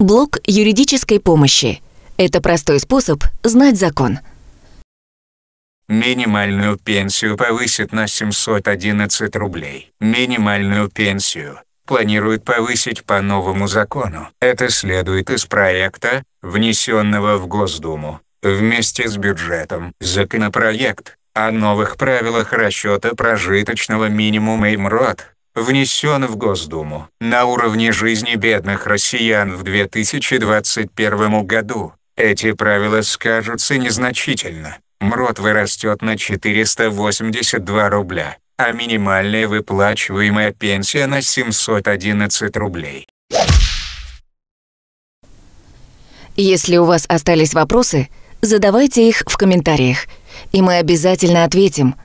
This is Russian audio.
Блок юридической помощи. Это простой способ знать закон. Минимальную пенсию повысят на 711 рублей. Минимальную пенсию планируют повысить по новому закону. Это следует из проекта, внесенного в Госдуму, вместе с бюджетом. Законопроект о новых правилах расчета прожиточного минимума и МРОД внесен в Госдуму на уровне жизни бедных россиян в 2021 году. Эти правила скажутся незначительно. МРОТ вырастет на 482 рубля, а минимальная выплачиваемая пенсия на 711 рублей. Если у вас остались вопросы, задавайте их в комментариях, и мы обязательно ответим –